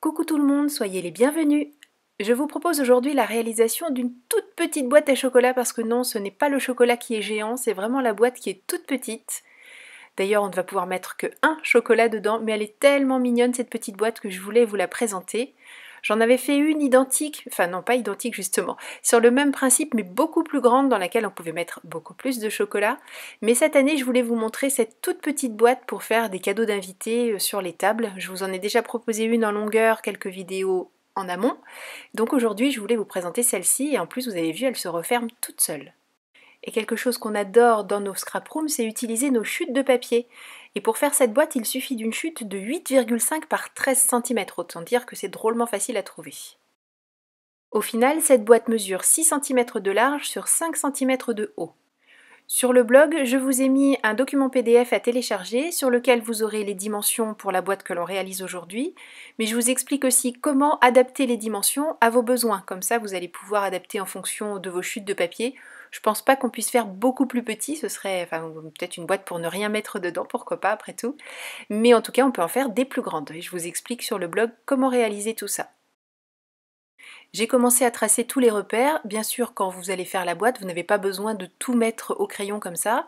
Coucou tout le monde, soyez les bienvenus Je vous propose aujourd'hui la réalisation d'une toute petite boîte à chocolat parce que non, ce n'est pas le chocolat qui est géant, c'est vraiment la boîte qui est toute petite. D'ailleurs, on ne va pouvoir mettre que un chocolat dedans, mais elle est tellement mignonne cette petite boîte que je voulais vous la présenter. J'en avais fait une identique, enfin non pas identique justement, sur le même principe mais beaucoup plus grande dans laquelle on pouvait mettre beaucoup plus de chocolat. Mais cette année je voulais vous montrer cette toute petite boîte pour faire des cadeaux d'invités euh, sur les tables. Je vous en ai déjà proposé une en longueur, quelques vidéos en amont. Donc aujourd'hui je voulais vous présenter celle-ci et en plus vous avez vu elle se referme toute seule. Et quelque chose qu'on adore dans nos scrap rooms, c'est utiliser nos chutes de papier. Et pour faire cette boîte, il suffit d'une chute de 8,5 par 13 cm, autant dire que c'est drôlement facile à trouver. Au final, cette boîte mesure 6 cm de large sur 5 cm de haut. Sur le blog, je vous ai mis un document PDF à télécharger sur lequel vous aurez les dimensions pour la boîte que l'on réalise aujourd'hui, mais je vous explique aussi comment adapter les dimensions à vos besoins, comme ça vous allez pouvoir adapter en fonction de vos chutes de papier je pense pas qu'on puisse faire beaucoup plus petit, ce serait enfin, peut-être une boîte pour ne rien mettre dedans, pourquoi pas après tout. Mais en tout cas, on peut en faire des plus grandes et je vous explique sur le blog comment réaliser tout ça. J'ai commencé à tracer tous les repères. Bien sûr, quand vous allez faire la boîte, vous n'avez pas besoin de tout mettre au crayon comme ça.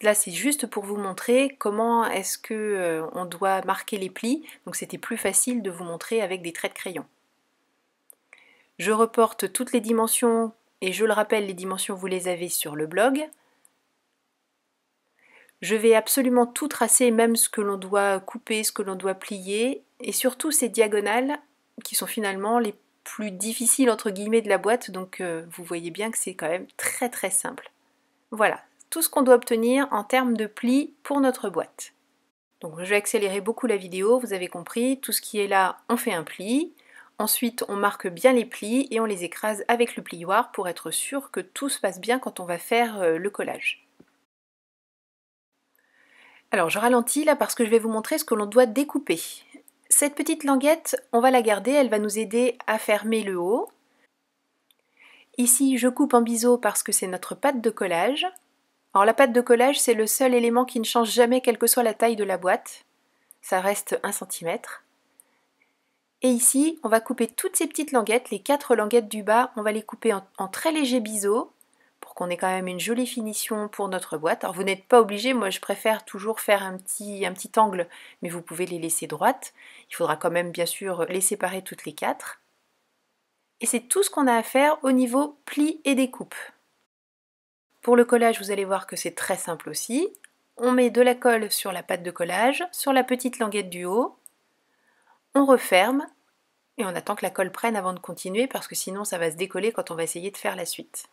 Là, c'est juste pour vous montrer comment est-ce que euh, on doit marquer les plis. Donc c'était plus facile de vous montrer avec des traits de crayon. Je reporte toutes les dimensions et je le rappelle, les dimensions, vous les avez sur le blog. Je vais absolument tout tracer, même ce que l'on doit couper, ce que l'on doit plier, et surtout ces diagonales qui sont finalement les plus difficiles entre guillemets de la boîte, donc euh, vous voyez bien que c'est quand même très très simple. Voilà, tout ce qu'on doit obtenir en termes de plis pour notre boîte. Donc je vais accélérer beaucoup la vidéo, vous avez compris, tout ce qui est là, on fait un pli, Ensuite, on marque bien les plis et on les écrase avec le plioir pour être sûr que tout se passe bien quand on va faire euh, le collage. Alors je ralentis là parce que je vais vous montrer ce que l'on doit découper. Cette petite languette, on va la garder, elle va nous aider à fermer le haut. Ici, je coupe en biseau parce que c'est notre pâte de collage. Alors la pâte de collage, c'est le seul élément qui ne change jamais quelle que soit la taille de la boîte. Ça reste 1 cm. Et ici, on va couper toutes ces petites languettes, les quatre languettes du bas, on va les couper en, très léger biseau pour qu'on ait quand même une jolie finition pour notre boîte. Alors vous n'êtes pas obligé, moi je préfère toujours faire un petit, un petit angle, mais vous pouvez les laisser droites. Il faudra quand même bien sûr les séparer toutes les quatre. Et c'est tout ce qu'on a à faire au niveau pli et découpe. Pour le collage, vous allez voir que c'est très simple aussi. On met de la colle sur la pâte de collage, sur la petite languette du haut, on referme et on attend que la colle prenne avant de continuer parce que sinon ça va se décoller quand on va essayer de faire la suite.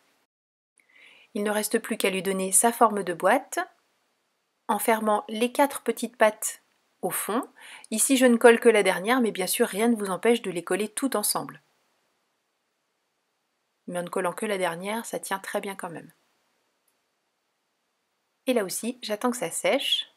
Il ne reste plus qu'à lui donner sa forme de boîte en fermant les quatre petites pattes au fond. Ici je ne colle que la dernière mais bien sûr rien ne vous empêche de les coller toutes ensemble. Mais en ne collant que la dernière ça tient très bien quand même. Et là aussi j'attends que ça sèche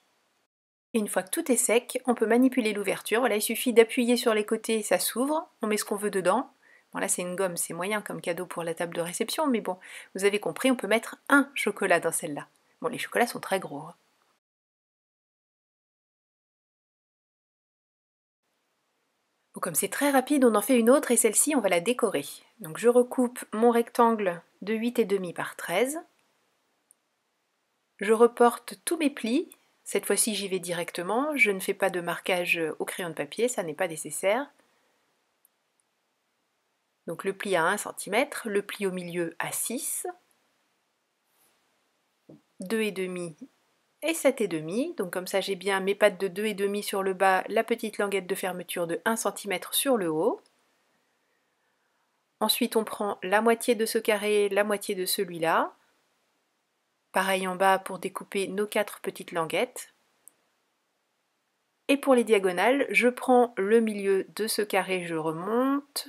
une fois que tout est sec, on peut manipuler l'ouverture. Voilà, il suffit d'appuyer sur les côtés et ça s'ouvre. On met ce qu'on veut dedans. Bon là c'est une gomme, c'est moyen comme cadeau pour la table de réception, mais bon, vous avez compris, on peut mettre un chocolat dans celle-là. Bon, les chocolats sont très gros. Hein. comme c'est très rapide, on en fait une autre et celle-ci, on va la décorer. Donc je recoupe mon rectangle de 8,5 par 13. Je reporte tous mes plis cette fois-ci, j'y vais directement. Je ne fais pas de marquage euh, au crayon de papier, ça n'est pas nécessaire. Donc le pli à 1 cm, le pli au milieu à 6, 2,5 et 7,5. Donc comme ça, j'ai bien mes pattes de 2,5 sur le bas, la petite languette de fermeture de 1 cm sur le haut. Ensuite, on prend la moitié de ce carré, la moitié de celui-là, Pareil en bas pour découper nos quatre petites languettes. Et pour les diagonales, je prends le milieu de ce carré, je remonte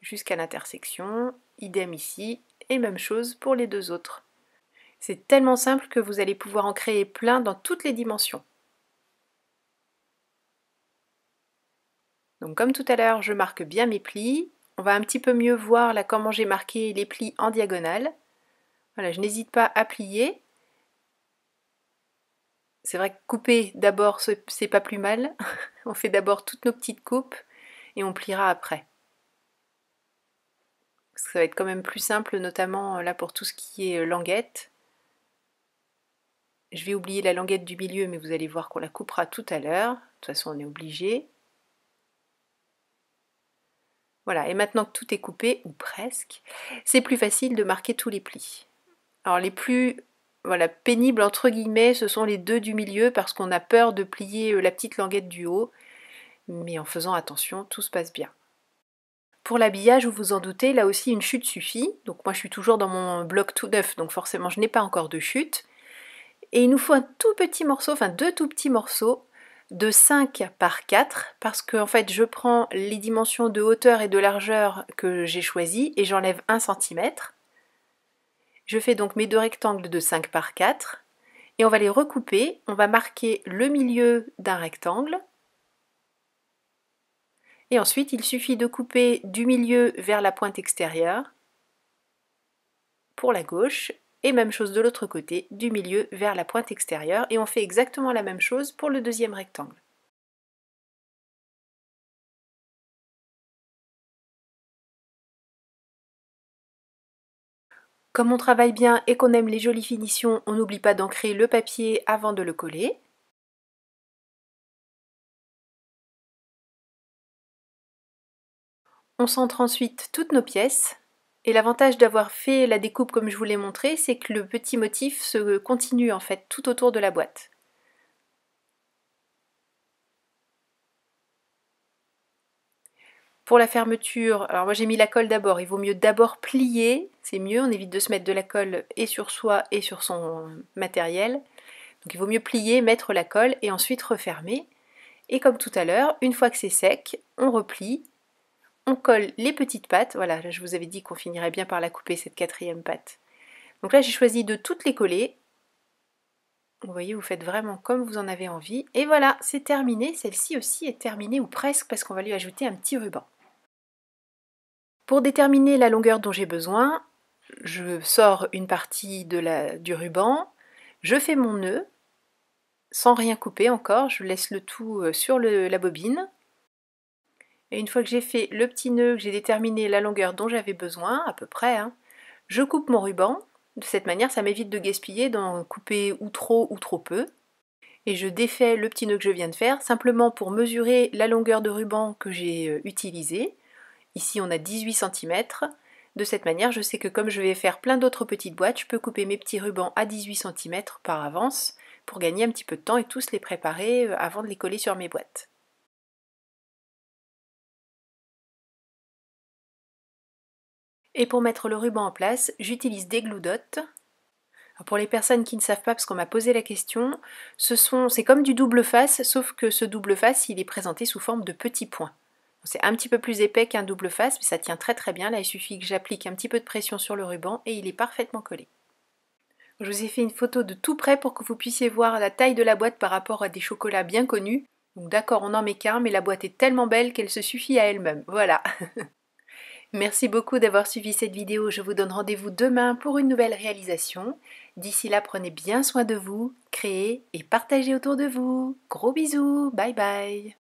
jusqu'à l'intersection, idem ici, et même chose pour les deux autres. C'est tellement simple que vous allez pouvoir en créer plein dans toutes les dimensions. Donc comme tout à l'heure, je marque bien mes plis. On va un petit peu mieux voir là comment j'ai marqué les plis en diagonale. Voilà, je n'hésite pas à plier. C'est vrai que couper d'abord, c'est pas plus mal. on fait d'abord toutes nos petites coupes et on pliera après. ça va être quand même plus simple, notamment euh, là pour tout ce qui est euh, languette. Je vais oublier la languette du milieu, mais vous allez voir qu'on la coupera tout à l'heure. De toute façon, on est obligé. Voilà, et maintenant que tout est coupé, ou presque, c'est plus facile de marquer tous les plis. Alors les plus voilà, pénibles entre guillemets, ce sont les deux du milieu parce qu'on a peur de plier euh, la petite languette du haut. Mais en faisant attention, tout se passe bien. Pour l'habillage, vous vous en doutez, là aussi une chute suffit. Donc moi je suis toujours dans mon bloc tout neuf, donc forcément je n'ai pas encore de chute. Et il nous faut un tout petit morceau, enfin deux tout petits morceaux de 5 par 4 parce que en fait je prends les dimensions de hauteur et de largeur que j'ai choisies et j'enlève 1 cm. Je fais donc mes deux rectangles de 5 par 4 et on va les recouper. On va marquer le milieu d'un rectangle et ensuite il suffit de couper du milieu vers la pointe extérieure pour la gauche et même chose de l'autre côté, du milieu vers la pointe extérieure et on fait exactement la même chose pour le deuxième rectangle. Comme on travaille bien et qu'on aime les jolies finitions, on n'oublie pas d'ancrer le papier avant de le coller. On centre ensuite toutes nos pièces. Et l'avantage d'avoir fait la découpe comme je vous l'ai montré, c'est que le petit motif se continue en fait tout autour de la boîte. Pour la fermeture, alors moi j'ai mis la colle d'abord, il vaut mieux d'abord plier, c'est mieux, on évite de se mettre de la colle et sur soi et sur son matériel. Donc il vaut mieux plier, mettre la colle et ensuite refermer. Et comme tout à l'heure, une fois que c'est sec, on replie, on colle les petites pattes. Voilà, je vous avais dit qu'on finirait bien par la couper, cette quatrième patte. Donc là j'ai choisi de toutes les coller vous voyez, vous faites vraiment comme vous en avez envie. Et voilà, c'est terminé. Celle-ci aussi est terminée, ou presque, parce qu'on va lui ajouter un petit ruban. Pour déterminer la longueur dont j'ai besoin, je sors une partie de la, du ruban, je fais mon nœud, sans rien couper encore, je laisse le tout euh, sur la bobine. Et une fois que j'ai fait le petit nœud, que j'ai déterminé la longueur dont j'avais besoin, à peu près, hein, je coupe mon ruban. De cette manière, ça m'évite de gaspiller, d'en couper ou trop ou trop peu. Et je défais le petit nœud que je viens de faire, simplement pour mesurer la longueur de ruban que j'ai euh, utilisée. Ici, on a 18 cm. De cette manière, je sais que comme je vais faire plein d'autres petites boîtes, je peux couper mes petits rubans à 18 cm par avance pour gagner un petit peu de temps et tous les préparer euh, avant de les coller sur mes boîtes. Et pour mettre le ruban en place, j'utilise des gloudottes. Pour les personnes qui ne savent pas, parce qu'on m'a posé la question, c'est comme du double face, sauf que ce double face, il est présenté sous forme de petits points. C'est un petit peu plus épais qu'un double face, mais ça tient très très bien. Là, il suffit que j'applique un petit peu de pression sur le ruban et il est parfaitement collé. Je vous ai fait une photo de tout près pour que vous puissiez voir la taille de la boîte par rapport à des chocolats bien connus. Donc d'accord, on en met qu'un, mais la boîte est tellement belle qu'elle se suffit à elle-même. Voilà. Merci beaucoup d'avoir suivi cette vidéo. Je vous donne rendez-vous demain pour une nouvelle réalisation. D'ici là, prenez bien soin de vous, créez et partagez autour de vous. Gros bisous, bye bye